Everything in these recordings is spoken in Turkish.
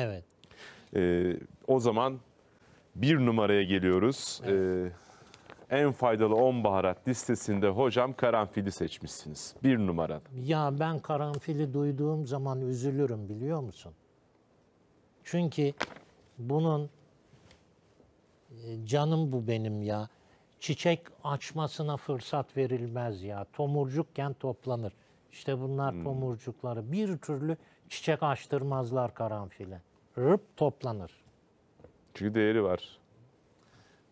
Evet. E, o zaman bir numaraya geliyoruz. Evet. E, en faydalı 10 baharat listesinde hocam karanfili seçmişsiniz. Bir numara. Ya ben karanfili duyduğum zaman üzülürüm biliyor musun? Çünkü bunun e, canım bu benim ya. Çiçek açmasına fırsat verilmez ya. Tomurcukken toplanır. İşte bunlar hmm. tomurcukları. Bir türlü çiçek açtırmazlar karanfile hıp toplanır. Çünkü değeri var.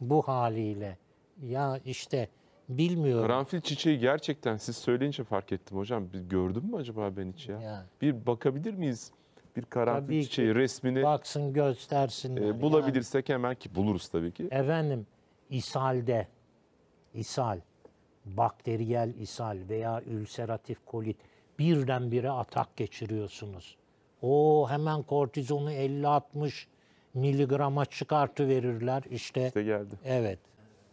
Bu haliyle. Ya işte bilmiyorum. Karanfil çiçeği gerçekten siz söyleyince fark ettim hocam. Bir gördün mü acaba ben hiç ya? ya. Bir bakabilir miyiz? Bir karanfil tabii çiçeği ki, resmini baksın göstersin. E, bulabilirsek yani. hemen ki buluruz tabii ki. Efendim ishalde ishal, bakteriyel ishal veya ülseratif kolit birdenbire atak geçiriyorsunuz. O hemen kortizonu 50-60 miligrama çıkartı verirler işte. İşte geldi. Evet.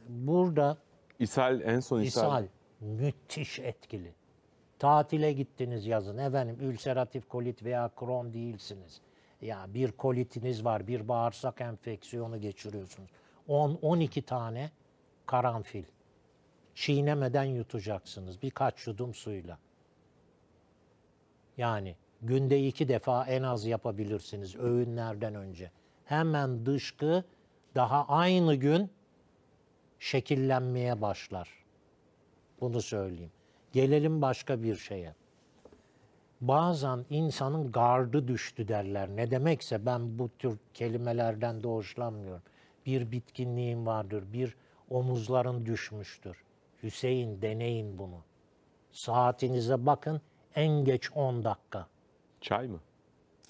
Burada ishal en son ishal. ishal müthiş etkili. Tatile gittiniz yazın efendim ülseratif kolit veya kron değilsiniz. Ya bir kolitiniz var, bir bağırsak enfeksiyonu geçiriyorsunuz. 10 12 tane karanfil çiğnemeden yutacaksınız birkaç yudum suyla. Yani günde iki defa en az yapabilirsiniz öğünlerden önce. Hemen dışkı daha aynı gün şekillenmeye başlar. Bunu söyleyeyim. Gelelim başka bir şeye. Bazen insanın gardı düştü derler. Ne demekse ben bu tür kelimelerden de hoşlanmıyorum. Bir bitkinliğin vardır, bir omuzların düşmüştür. Hüseyin deneyin bunu. Saatinize bakın en geç 10 dakika. Çay mı?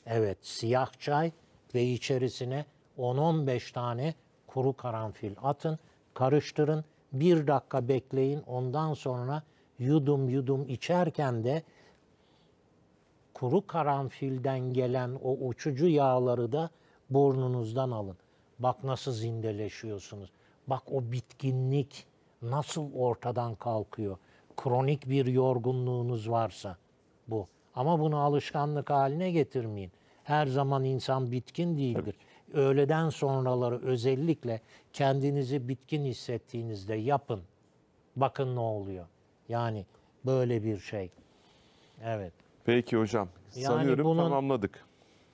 Evet, siyah çay ve içerisine 10-15 tane kuru karanfil atın, karıştırın, bir dakika bekleyin. Ondan sonra yudum yudum içerken de kuru karanfilden gelen o uçucu yağları da burnunuzdan alın. Bak nasıl zindeleşiyorsunuz. Bak o bitkinlik nasıl ortadan kalkıyor. Kronik bir yorgunluğunuz varsa bu. Ama bunu alışkanlık haline getirmeyin. Her zaman insan bitkin değildir. Tabii. Öğleden sonraları özellikle kendinizi bitkin hissettiğinizde yapın. Bakın ne oluyor. Yani böyle bir şey. Evet. Peki hocam. Yani Sanıyorum bunun, tamamladık.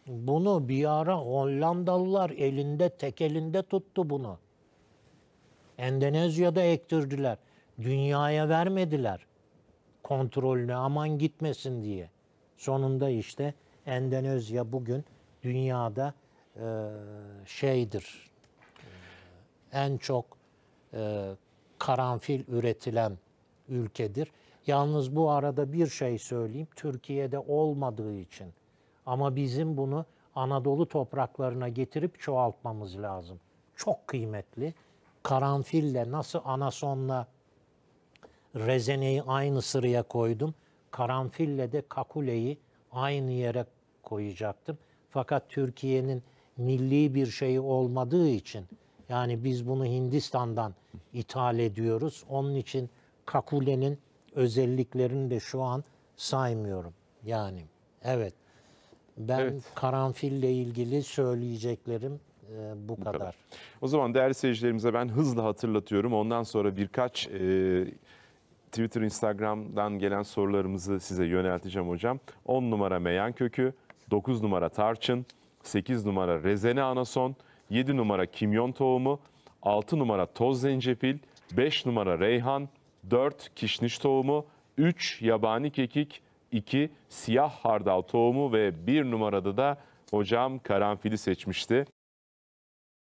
Bunu bir ara Hollandalılar elinde tek elinde tuttu bunu. Endonezya'da ektirdiler. Dünyaya vermediler kontrolünü aman gitmesin diye. Sonunda işte Endonezya bugün dünyada e, şeydir e, en çok e, karanfil üretilen ülkedir. Yalnız bu arada bir şey söyleyeyim. Türkiye'de olmadığı için ama bizim bunu Anadolu topraklarına getirip çoğaltmamız lazım. Çok kıymetli. Karanfille nasıl anasonla rezeneyi aynı sıraya koydum karanfille de kakuleyi aynı yere koyacaktım. Fakat Türkiye'nin milli bir şeyi olmadığı için yani biz bunu Hindistan'dan ithal ediyoruz. Onun için kakulenin özelliklerini de şu an saymıyorum. Yani evet. Ben evet. karanfille ilgili söyleyeceklerim e, bu, bu kadar. kadar. O zaman değerli seyircilerimize ben hızla hatırlatıyorum. Ondan sonra birkaç e, Twitter, Instagram'dan gelen sorularımızı size yönelteceğim hocam. 10 numara Meyan Kökü, 9 numara Tarçın, 8 numara Rezene Anason, 7 numara Kimyon Tohumu, 6 numara Toz Zencefil, 5 numara Reyhan, 4 Kişniş Tohumu, 3 Yabani Kekik, 2 Siyah Hardal Tohumu ve 1 numarada da hocam karanfili seçmişti.